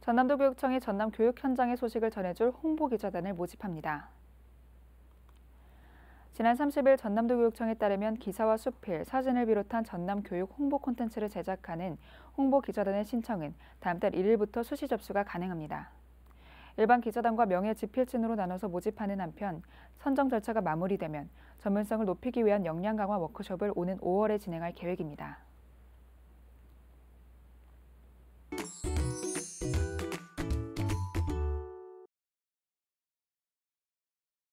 전남도교육청이 전남 교육 현장의 소식을 전해줄 홍보 기자단을 모집합니다. 지난 30일 전남도교육청에 따르면 기사와 수필, 사진을 비롯한 전남 교육 홍보 콘텐츠를 제작하는 홍보 기자단의 신청은 다음 달 1일부터 수시 접수가 가능합니다. 일반 기자단과 명예 지필진으로 나눠서 모집하는 한편 선정 절차가 마무리되면 전문성을 높이기 위한 역량 강화 워크숍을 오는 5월에 진행할 계획입니다.